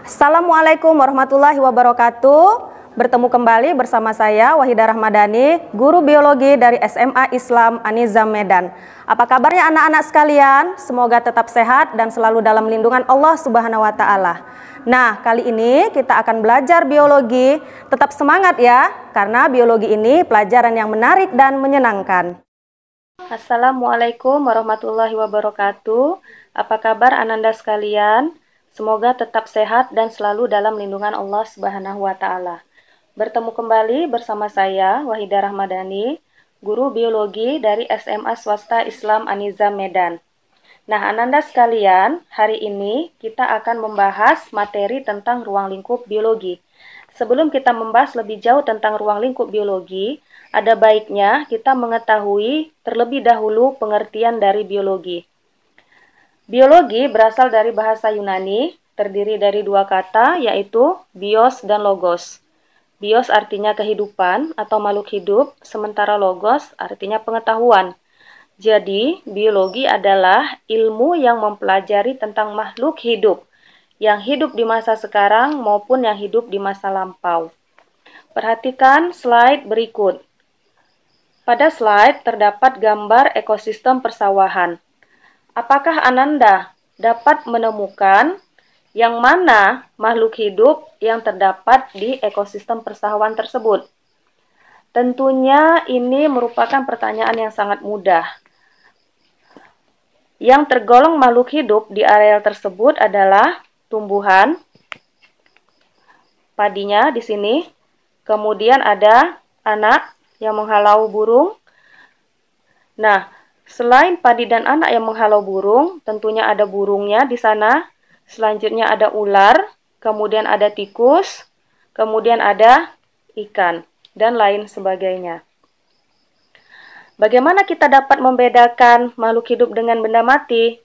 Assalamualaikum warahmatullahi wabarakatuh. Bertemu kembali bersama saya Wahida Rahmadani, guru biologi dari SMA Islam Anizam Medan. Apa kabarnya anak-anak sekalian? Semoga tetap sehat dan selalu dalam lindungan Allah Subhanahu wa taala. Nah, kali ini kita akan belajar biologi. Tetap semangat ya, karena biologi ini pelajaran yang menarik dan menyenangkan. Assalamualaikum warahmatullahi wabarakatuh. Apa kabar Ananda sekalian? Semoga tetap sehat dan selalu dalam lindungan Allah Subhanahu wa taala. Bertemu kembali bersama saya Wahida Rahmadani, guru biologi dari SMA Swasta Islam Aniza Medan. Nah, Ananda sekalian, hari ini kita akan membahas materi tentang ruang lingkup biologi. Sebelum kita membahas lebih jauh tentang ruang lingkup biologi, ada baiknya kita mengetahui terlebih dahulu pengertian dari biologi. Biologi berasal dari bahasa Yunani, terdiri dari dua kata yaitu bios dan logos. Bios artinya kehidupan atau makhluk hidup, sementara logos artinya pengetahuan. Jadi, biologi adalah ilmu yang mempelajari tentang makhluk hidup, yang hidup di masa sekarang maupun yang hidup di masa lampau. Perhatikan slide berikut. Pada slide terdapat gambar ekosistem persawahan apakah Ananda dapat menemukan yang mana makhluk hidup yang terdapat di ekosistem persawahan tersebut? Tentunya ini merupakan pertanyaan yang sangat mudah. Yang tergolong makhluk hidup di areal tersebut adalah tumbuhan, padinya di sini, kemudian ada anak yang menghalau burung. Nah, Selain padi dan anak yang menghalau burung, tentunya ada burungnya di sana. Selanjutnya ada ular, kemudian ada tikus, kemudian ada ikan, dan lain sebagainya. Bagaimana kita dapat membedakan makhluk hidup dengan benda mati?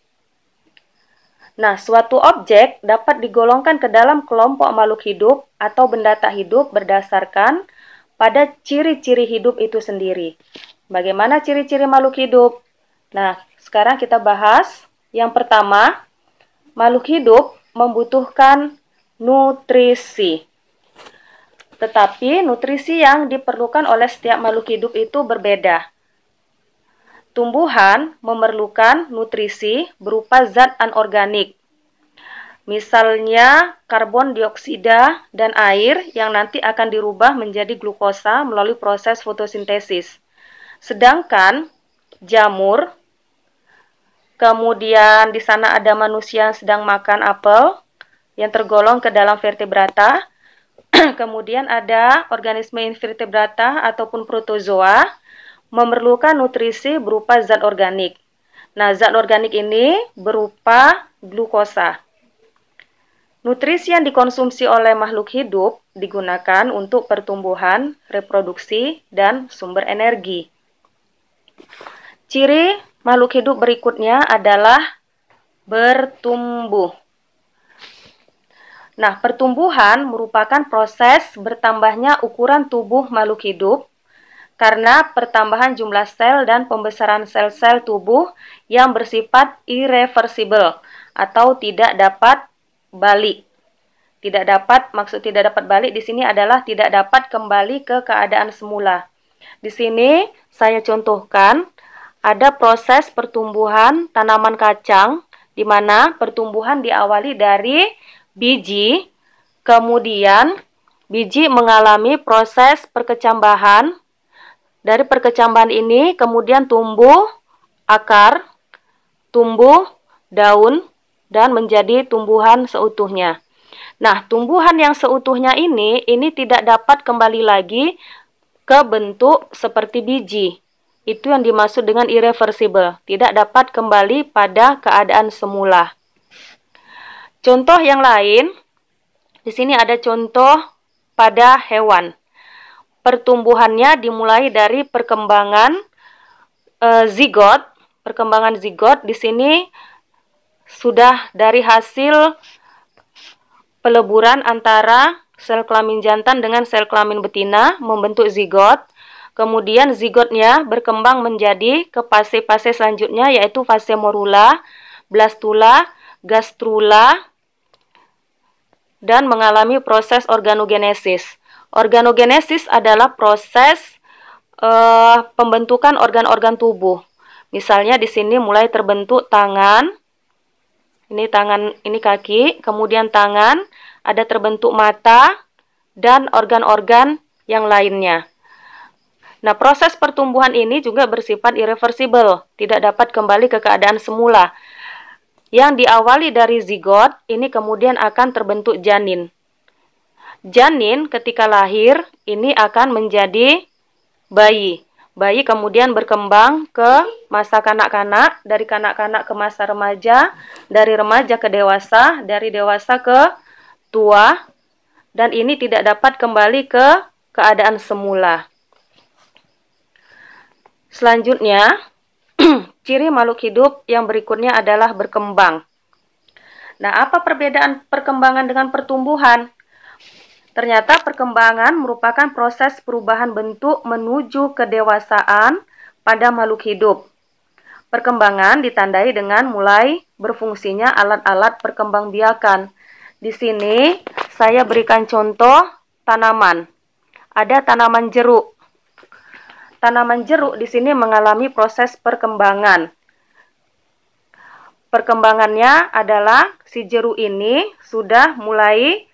Nah, suatu objek dapat digolongkan ke dalam kelompok makhluk hidup atau benda tak hidup berdasarkan pada ciri-ciri hidup itu sendiri. Bagaimana ciri-ciri makhluk hidup? Nah, sekarang kita bahas yang pertama, makhluk hidup membutuhkan nutrisi. Tetapi nutrisi yang diperlukan oleh setiap makhluk hidup itu berbeda. Tumbuhan memerlukan nutrisi berupa zat anorganik. Misalnya karbon dioksida dan air yang nanti akan dirubah menjadi glukosa melalui proses fotosintesis. Sedangkan jamur. Kemudian di sana ada manusia yang sedang makan apel yang tergolong ke dalam vertebrata. Kemudian ada organisme invertebrata ataupun protozoa memerlukan nutrisi berupa zat organik. Nah, zat organik ini berupa glukosa. Nutrisi yang dikonsumsi oleh makhluk hidup digunakan untuk pertumbuhan, reproduksi, dan sumber energi. Ciri makhluk hidup berikutnya adalah bertumbuh. Nah, pertumbuhan merupakan proses bertambahnya ukuran tubuh makhluk hidup karena pertambahan jumlah sel dan pembesaran sel-sel tubuh yang bersifat irreversible atau tidak dapat balik. Tidak dapat, maksud tidak dapat balik di sini adalah tidak dapat kembali ke keadaan semula. Di sini saya contohkan ada proses pertumbuhan tanaman kacang di mana pertumbuhan diawali dari biji, kemudian biji mengalami proses perkecambahan. Dari perkecambahan ini kemudian tumbuh akar, tumbuh daun dan menjadi tumbuhan seutuhnya. Nah, tumbuhan yang seutuhnya ini ini tidak dapat kembali lagi ke bentuk seperti biji itu yang dimaksud dengan irreversible, tidak dapat kembali pada keadaan semula. Contoh yang lain, di sini ada contoh pada hewan. Pertumbuhannya dimulai dari perkembangan e, zigot. Perkembangan zigot di sini sudah dari hasil peleburan antara sel kelamin jantan dengan sel kelamin betina membentuk zigot. Kemudian zigotnya berkembang menjadi ke fase-fase selanjutnya yaitu fase morula, blastula, gastrula, dan mengalami proses organogenesis. Organogenesis adalah proses uh, pembentukan organ-organ tubuh. Misalnya di sini mulai terbentuk tangan, ini tangan, ini kaki, kemudian tangan, ada terbentuk mata, dan organ-organ yang lainnya. Nah, proses pertumbuhan ini juga bersifat irreversible, tidak dapat kembali ke keadaan semula. Yang diawali dari zigot, ini kemudian akan terbentuk janin. Janin ketika lahir, ini akan menjadi bayi. Bayi kemudian berkembang ke masa kanak-kanak, dari kanak-kanak ke masa remaja, dari remaja ke dewasa, dari dewasa ke tua, dan ini tidak dapat kembali ke keadaan semula. Selanjutnya, ciri makhluk hidup yang berikutnya adalah berkembang. Nah, apa perbedaan perkembangan dengan pertumbuhan? Ternyata perkembangan merupakan proses perubahan bentuk menuju kedewasaan pada makhluk hidup. Perkembangan ditandai dengan mulai berfungsinya alat-alat perkembangbiakan. Di sini saya berikan contoh tanaman. Ada tanaman jeruk tanaman jeruk di sini mengalami proses perkembangan. Perkembangannya adalah si jeruk ini sudah mulai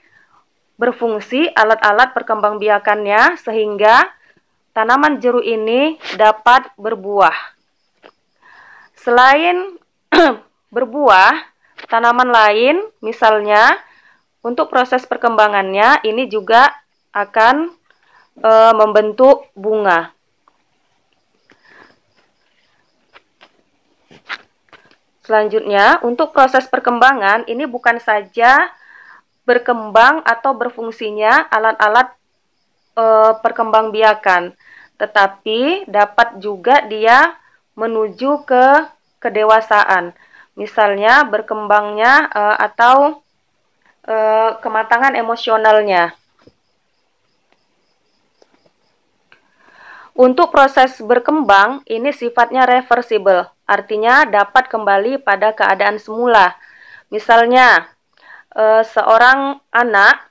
berfungsi alat-alat perkembangbiakannya sehingga tanaman jeruk ini dapat berbuah. Selain berbuah, tanaman lain misalnya untuk proses perkembangannya ini juga akan e, membentuk bunga. Selanjutnya, untuk proses perkembangan ini bukan saja berkembang atau berfungsinya alat-alat e, perkembangbiakan, tetapi dapat juga dia menuju ke kedewasaan. Misalnya berkembangnya e, atau e, kematangan emosionalnya. Untuk proses berkembang ini sifatnya reversible artinya dapat kembali pada keadaan semula. Misalnya, eh, seorang anak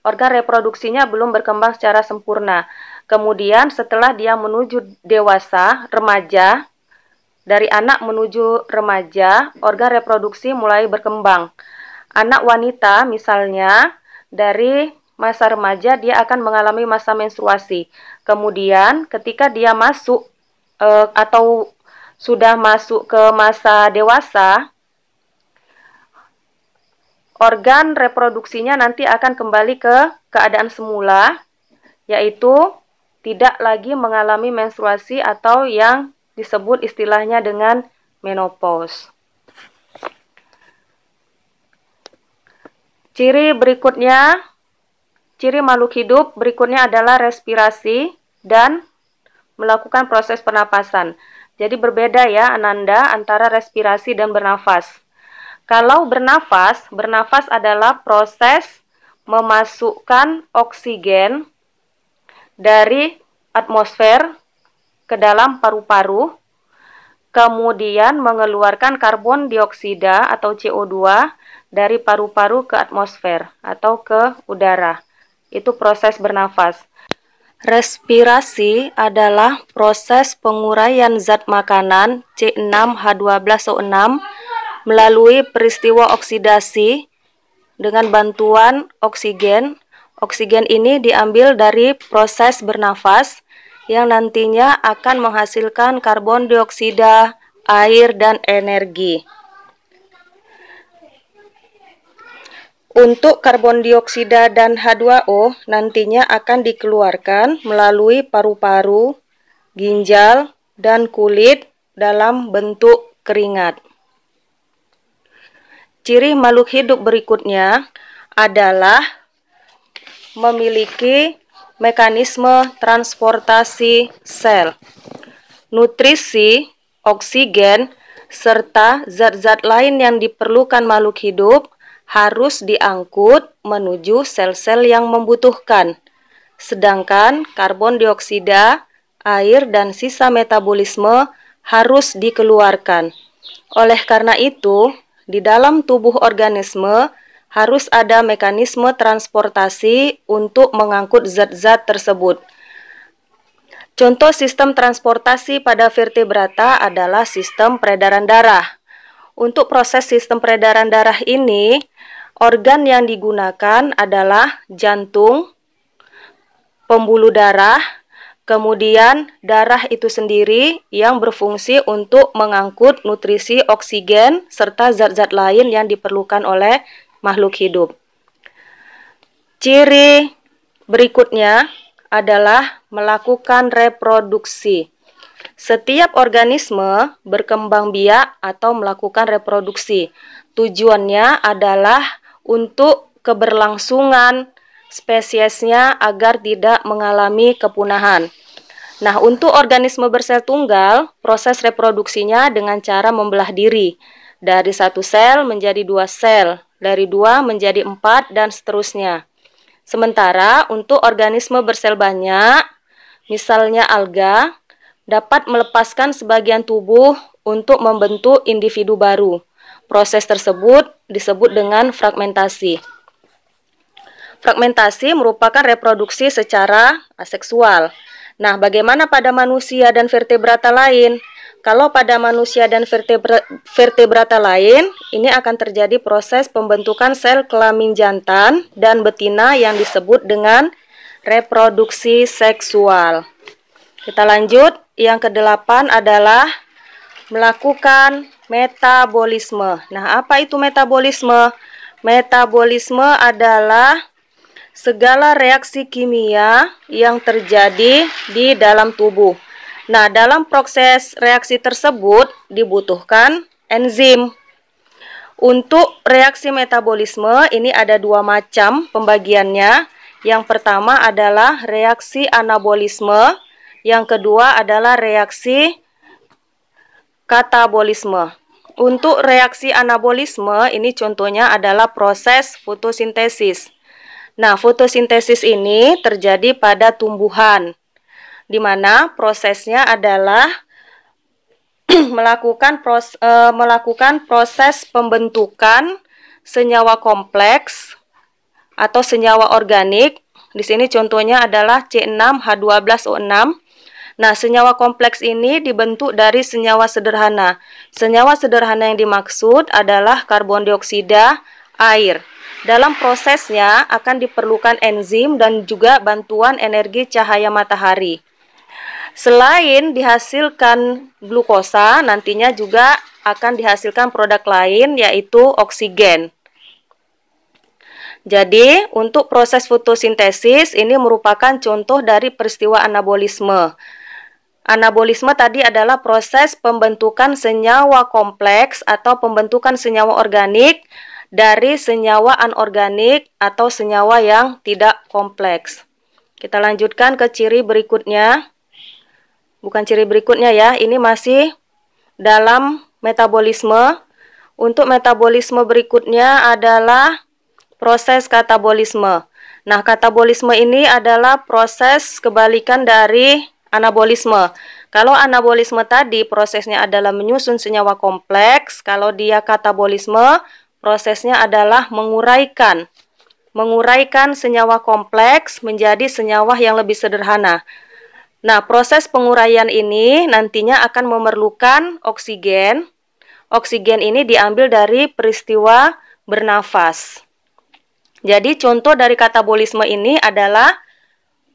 organ reproduksinya belum berkembang secara sempurna. Kemudian setelah dia menuju dewasa, remaja, dari anak menuju remaja, organ reproduksi mulai berkembang. Anak wanita misalnya dari masa remaja dia akan mengalami masa menstruasi. Kemudian ketika dia masuk eh, atau sudah masuk ke masa dewasa, organ reproduksinya nanti akan kembali ke keadaan semula, yaitu tidak lagi mengalami menstruasi atau yang disebut istilahnya dengan menopause. Ciri berikutnya, ciri makhluk hidup berikutnya adalah respirasi dan melakukan proses pernapasan. Jadi berbeda ya Ananda antara respirasi dan bernafas. Kalau bernafas, bernafas adalah proses memasukkan oksigen dari atmosfer ke dalam paru-paru, kemudian mengeluarkan karbon dioksida atau CO2 dari paru-paru ke atmosfer atau ke udara. Itu proses bernafas. Respirasi adalah proses penguraian zat makanan C6H12O6 melalui peristiwa oksidasi dengan bantuan oksigen. Oksigen ini diambil dari proses bernafas yang nantinya akan menghasilkan karbon dioksida, air, dan energi. Untuk karbon dioksida dan H2O nantinya akan dikeluarkan melalui paru-paru, ginjal, dan kulit dalam bentuk keringat. Ciri makhluk hidup berikutnya adalah memiliki mekanisme transportasi sel, nutrisi, oksigen, serta zat-zat lain yang diperlukan makhluk hidup harus diangkut menuju sel-sel yang membutuhkan. Sedangkan karbon dioksida, air, dan sisa metabolisme harus dikeluarkan. Oleh karena itu, di dalam tubuh organisme harus ada mekanisme transportasi untuk mengangkut zat-zat tersebut. Contoh sistem transportasi pada vertebrata adalah sistem peredaran darah. Untuk proses sistem peredaran darah ini, organ yang digunakan adalah jantung, pembuluh darah, Kemudian darah itu sendiri yang berfungsi untuk mengangkut nutrisi oksigen serta zat-zat lain yang diperlukan oleh makhluk hidup. Ciri berikutnya adalah melakukan reproduksi. Setiap organisme berkembang biak atau melakukan reproduksi. Tujuannya adalah untuk keberlangsungan spesiesnya agar tidak mengalami kepunahan. Nah, untuk organisme bersel tunggal, proses reproduksinya dengan cara membelah diri. Dari satu sel menjadi dua sel, dari dua menjadi empat, dan seterusnya. Sementara untuk organisme bersel banyak, misalnya alga, dapat melepaskan sebagian tubuh untuk membentuk individu baru. Proses tersebut disebut dengan fragmentasi. Fragmentasi merupakan reproduksi secara aseksual. Nah, bagaimana pada manusia dan vertebrata lain? Kalau pada manusia dan vertebra, vertebrata lain, ini akan terjadi proses pembentukan sel kelamin jantan dan betina yang disebut dengan reproduksi seksual. Kita lanjut, yang kedelapan adalah melakukan metabolisme. Nah, apa itu metabolisme? Metabolisme adalah segala reaksi kimia yang terjadi di dalam tubuh. Nah, dalam proses reaksi tersebut dibutuhkan enzim. Untuk reaksi metabolisme ini ada dua macam pembagiannya. Yang pertama adalah reaksi anabolisme yang kedua adalah reaksi katabolisme. Untuk reaksi anabolisme, ini contohnya adalah proses fotosintesis. Nah, fotosintesis ini terjadi pada tumbuhan, di mana prosesnya adalah melakukan, pros, eh, melakukan proses pembentukan senyawa kompleks atau senyawa organik. Di sini contohnya adalah C6H12O6 Nah, senyawa kompleks ini dibentuk dari senyawa sederhana. Senyawa sederhana yang dimaksud adalah karbon dioksida, air. Dalam prosesnya akan diperlukan enzim dan juga bantuan energi cahaya matahari. Selain dihasilkan glukosa, nantinya juga akan dihasilkan produk lain yaitu oksigen. Jadi, untuk proses fotosintesis ini merupakan contoh dari peristiwa anabolisme. Anabolisme tadi adalah proses pembentukan senyawa kompleks atau pembentukan senyawa organik dari senyawa anorganik atau senyawa yang tidak kompleks. Kita lanjutkan ke ciri berikutnya. Bukan ciri berikutnya ya, ini masih dalam metabolisme. Untuk metabolisme berikutnya adalah proses katabolisme. Nah, katabolisme ini adalah proses kebalikan dari anabolisme. Kalau anabolisme tadi prosesnya adalah menyusun senyawa kompleks, kalau dia katabolisme prosesnya adalah menguraikan menguraikan senyawa kompleks menjadi senyawa yang lebih sederhana. Nah, proses penguraian ini nantinya akan memerlukan oksigen. Oksigen ini diambil dari peristiwa bernafas. Jadi contoh dari katabolisme ini adalah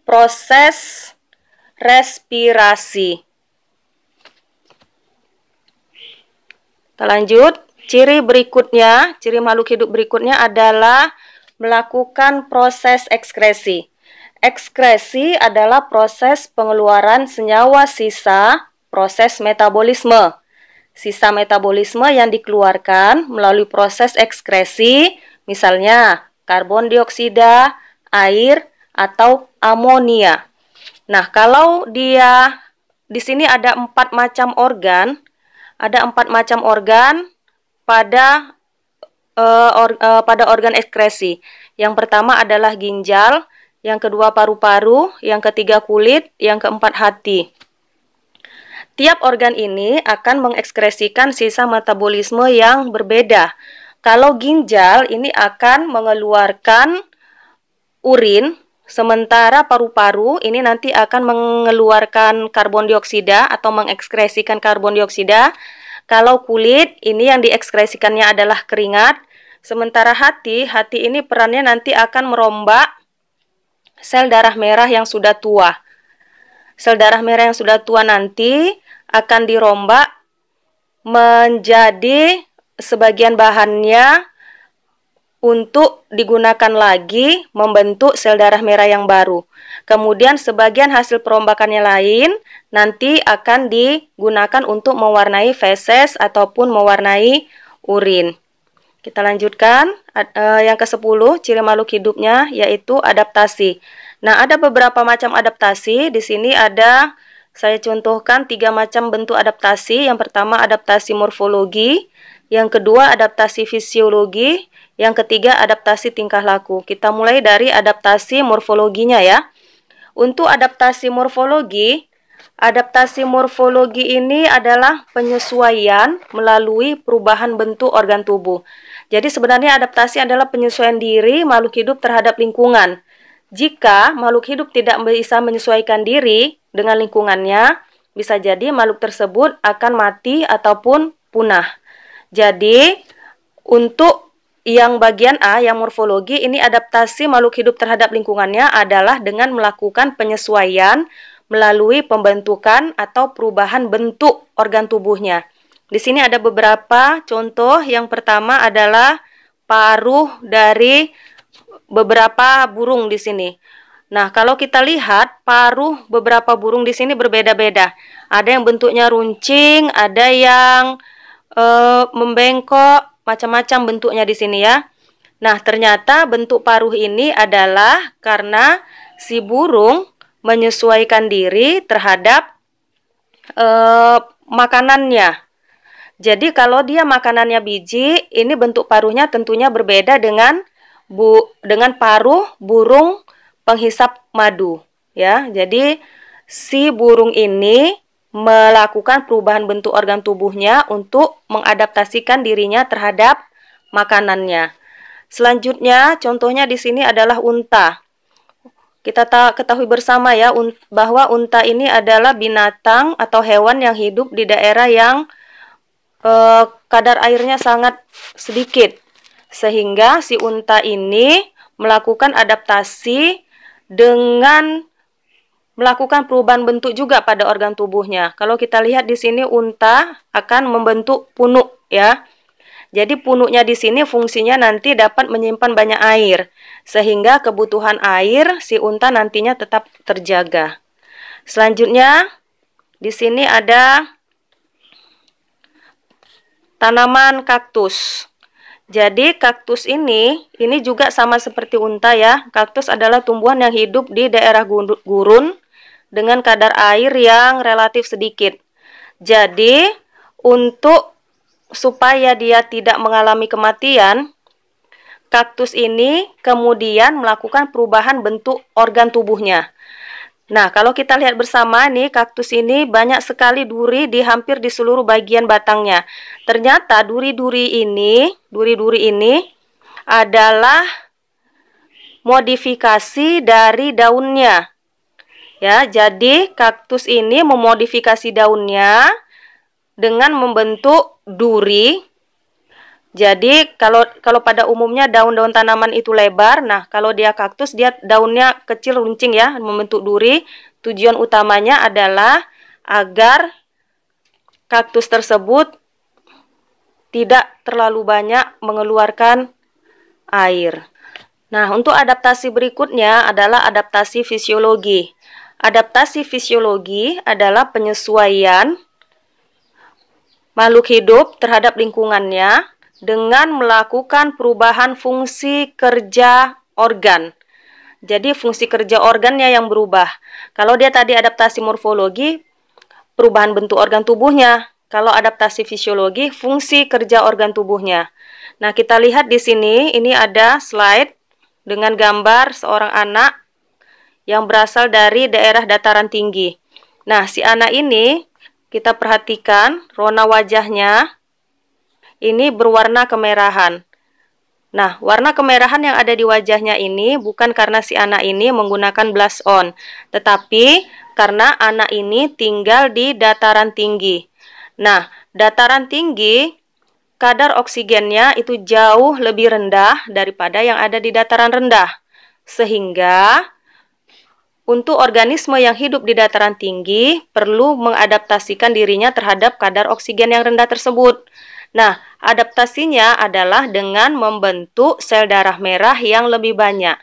proses respirasi. Kita lanjut. Ciri berikutnya, ciri makhluk hidup berikutnya adalah melakukan proses ekskresi. Ekskresi adalah proses pengeluaran senyawa sisa, proses metabolisme. Sisa metabolisme yang dikeluarkan melalui proses ekskresi, misalnya karbon dioksida, air, atau amonia. Nah, kalau dia di sini ada empat macam organ, ada empat macam organ pada uh, or, uh, pada organ ekskresi. Yang pertama adalah ginjal, yang kedua paru-paru, yang ketiga kulit, yang keempat hati. Tiap organ ini akan mengekskresikan sisa metabolisme yang berbeda. Kalau ginjal ini akan mengeluarkan urin Sementara paru-paru ini nanti akan mengeluarkan karbon dioksida atau mengekskresikan karbon dioksida. Kalau kulit ini yang diekskresikannya adalah keringat. Sementara hati, hati ini perannya nanti akan merombak sel darah merah yang sudah tua. Sel darah merah yang sudah tua nanti akan dirombak menjadi sebagian bahannya untuk digunakan lagi membentuk sel darah merah yang baru. Kemudian sebagian hasil perombakannya lain nanti akan digunakan untuk mewarnai feses ataupun mewarnai urin. Kita lanjutkan eh, yang ke-10 ciri makhluk hidupnya yaitu adaptasi. Nah, ada beberapa macam adaptasi. Di sini ada saya contohkan tiga macam bentuk adaptasi. Yang pertama adaptasi morfologi, yang kedua adaptasi fisiologi, yang ketiga adaptasi tingkah laku. Kita mulai dari adaptasi morfologinya ya. Untuk adaptasi morfologi, adaptasi morfologi ini adalah penyesuaian melalui perubahan bentuk organ tubuh. Jadi sebenarnya adaptasi adalah penyesuaian diri makhluk hidup terhadap lingkungan. Jika makhluk hidup tidak bisa menyesuaikan diri dengan lingkungannya, bisa jadi makhluk tersebut akan mati ataupun punah. Jadi untuk yang bagian A yang morfologi ini adaptasi makhluk hidup terhadap lingkungannya adalah dengan melakukan penyesuaian melalui pembentukan atau perubahan bentuk organ tubuhnya. Di sini ada beberapa contoh. Yang pertama adalah paruh dari beberapa burung di sini. Nah, kalau kita lihat paruh beberapa burung di sini berbeda-beda. Ada yang bentuknya runcing, ada yang e, membengkok, macam-macam bentuknya di sini ya. Nah, ternyata bentuk paruh ini adalah karena si burung menyesuaikan diri terhadap e, makanannya. Jadi kalau dia makanannya biji, ini bentuk paruhnya tentunya berbeda dengan bu dengan paruh burung penghisap madu ya. Jadi si burung ini melakukan perubahan bentuk organ tubuhnya untuk mengadaptasikan dirinya terhadap makanannya. Selanjutnya, contohnya di sini adalah unta. Kita ketahui bersama ya bahwa unta ini adalah binatang atau hewan yang hidup di daerah yang eh, kadar airnya sangat sedikit. Sehingga si unta ini melakukan adaptasi dengan melakukan perubahan bentuk juga pada organ tubuhnya. Kalau kita lihat di sini unta akan membentuk punuk ya. Jadi punuknya di sini fungsinya nanti dapat menyimpan banyak air sehingga kebutuhan air si unta nantinya tetap terjaga. Selanjutnya di sini ada tanaman kaktus. Jadi kaktus ini ini juga sama seperti unta ya. Kaktus adalah tumbuhan yang hidup di daerah gurun dengan kadar air yang relatif sedikit. Jadi, untuk supaya dia tidak mengalami kematian, kaktus ini kemudian melakukan perubahan bentuk organ tubuhnya. Nah, kalau kita lihat bersama nih, kaktus ini banyak sekali duri di hampir di seluruh bagian batangnya. Ternyata duri-duri ini, duri-duri ini adalah modifikasi dari daunnya. Ya, jadi kaktus ini memodifikasi daunnya dengan membentuk duri. Jadi kalau kalau pada umumnya daun-daun tanaman itu lebar, nah kalau dia kaktus dia daunnya kecil runcing ya, membentuk duri. Tujuan utamanya adalah agar kaktus tersebut tidak terlalu banyak mengeluarkan air. Nah, untuk adaptasi berikutnya adalah adaptasi fisiologi. Adaptasi fisiologi adalah penyesuaian makhluk hidup terhadap lingkungannya dengan melakukan perubahan fungsi kerja organ. Jadi fungsi kerja organnya yang berubah. Kalau dia tadi adaptasi morfologi, perubahan bentuk organ tubuhnya. Kalau adaptasi fisiologi, fungsi kerja organ tubuhnya. Nah, kita lihat di sini, ini ada slide dengan gambar seorang anak yang berasal dari daerah dataran tinggi. Nah, si anak ini kita perhatikan rona wajahnya ini berwarna kemerahan. Nah, warna kemerahan yang ada di wajahnya ini bukan karena si anak ini menggunakan blush on, tetapi karena anak ini tinggal di dataran tinggi. Nah, dataran tinggi kadar oksigennya itu jauh lebih rendah daripada yang ada di dataran rendah. Sehingga untuk organisme yang hidup di dataran tinggi, perlu mengadaptasikan dirinya terhadap kadar oksigen yang rendah tersebut. Nah, adaptasinya adalah dengan membentuk sel darah merah yang lebih banyak.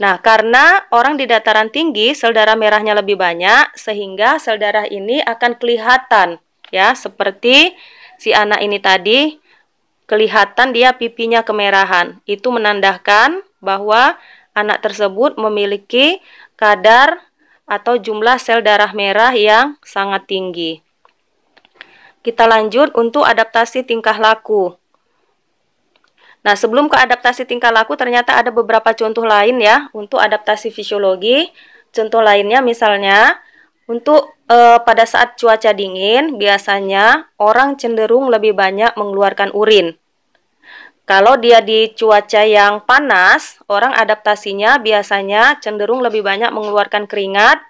Nah, karena orang di dataran tinggi sel darah merahnya lebih banyak, sehingga sel darah ini akan kelihatan ya, seperti si anak ini tadi kelihatan dia pipinya kemerahan. Itu menandakan bahwa anak tersebut memiliki kadar atau jumlah sel darah merah yang sangat tinggi. Kita lanjut untuk adaptasi tingkah laku. Nah, sebelum ke adaptasi tingkah laku ternyata ada beberapa contoh lain ya untuk adaptasi fisiologi. Contoh lainnya misalnya untuk e, pada saat cuaca dingin biasanya orang cenderung lebih banyak mengeluarkan urin. Kalau dia di cuaca yang panas, orang adaptasinya biasanya cenderung lebih banyak mengeluarkan keringat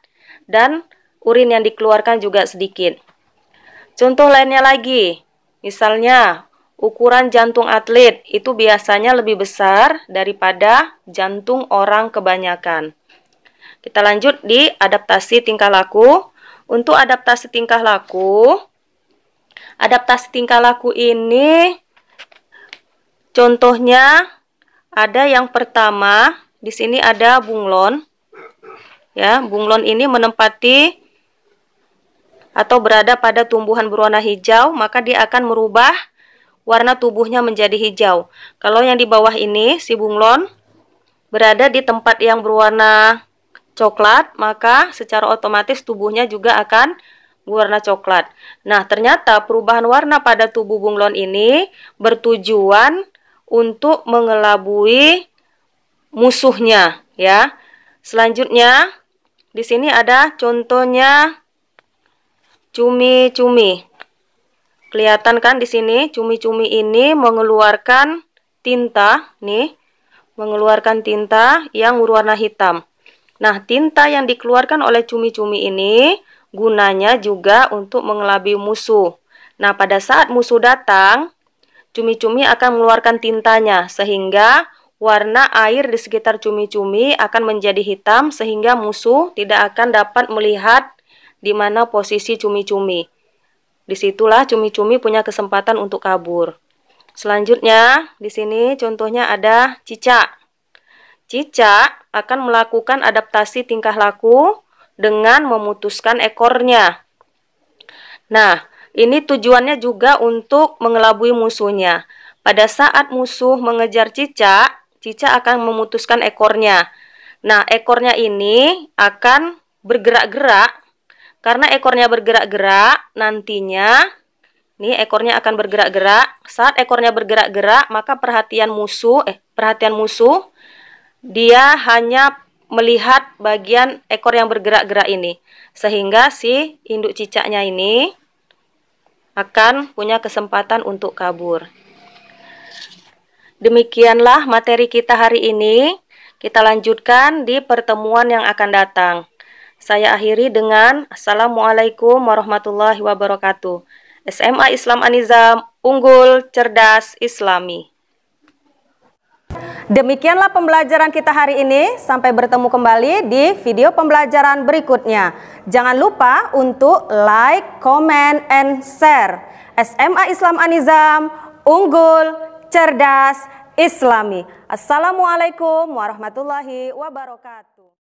dan urin yang dikeluarkan juga sedikit. Contoh lainnya lagi, misalnya ukuran jantung atlet itu biasanya lebih besar daripada jantung orang kebanyakan. Kita lanjut di adaptasi tingkah laku. Untuk adaptasi tingkah laku, adaptasi tingkah laku ini Contohnya ada yang pertama, di sini ada bunglon. Ya, bunglon ini menempati atau berada pada tumbuhan berwarna hijau, maka dia akan merubah warna tubuhnya menjadi hijau. Kalau yang di bawah ini si bunglon berada di tempat yang berwarna coklat, maka secara otomatis tubuhnya juga akan berwarna coklat. Nah, ternyata perubahan warna pada tubuh bunglon ini bertujuan untuk mengelabui musuhnya ya. Selanjutnya di sini ada contohnya cumi-cumi. Kelihatan kan di sini cumi-cumi ini mengeluarkan tinta nih, mengeluarkan tinta yang berwarna hitam. Nah, tinta yang dikeluarkan oleh cumi-cumi ini gunanya juga untuk mengelabui musuh. Nah, pada saat musuh datang, cumi-cumi akan mengeluarkan tintanya sehingga warna air di sekitar cumi-cumi akan menjadi hitam sehingga musuh tidak akan dapat melihat di mana posisi cumi-cumi. Disitulah cumi-cumi punya kesempatan untuk kabur. Selanjutnya, di sini contohnya ada cicak. Cicak akan melakukan adaptasi tingkah laku dengan memutuskan ekornya. Nah, ini tujuannya juga untuk mengelabui musuhnya. Pada saat musuh mengejar cicak, cicak akan memutuskan ekornya. Nah, ekornya ini akan bergerak-gerak. Karena ekornya bergerak-gerak, nantinya nih ekornya akan bergerak-gerak. Saat ekornya bergerak-gerak, maka perhatian musuh eh perhatian musuh dia hanya melihat bagian ekor yang bergerak-gerak ini. Sehingga si induk cicaknya ini akan punya kesempatan untuk kabur. Demikianlah materi kita hari ini. Kita lanjutkan di pertemuan yang akan datang. Saya akhiri dengan Assalamualaikum warahmatullahi wabarakatuh. SMA Islam Anizam, unggul, cerdas, islami. Demikianlah pembelajaran kita hari ini. Sampai bertemu kembali di video pembelajaran berikutnya. Jangan lupa untuk like, comment, and share. SMA Islam Anizam, unggul, cerdas, islami. Assalamualaikum warahmatullahi wabarakatuh.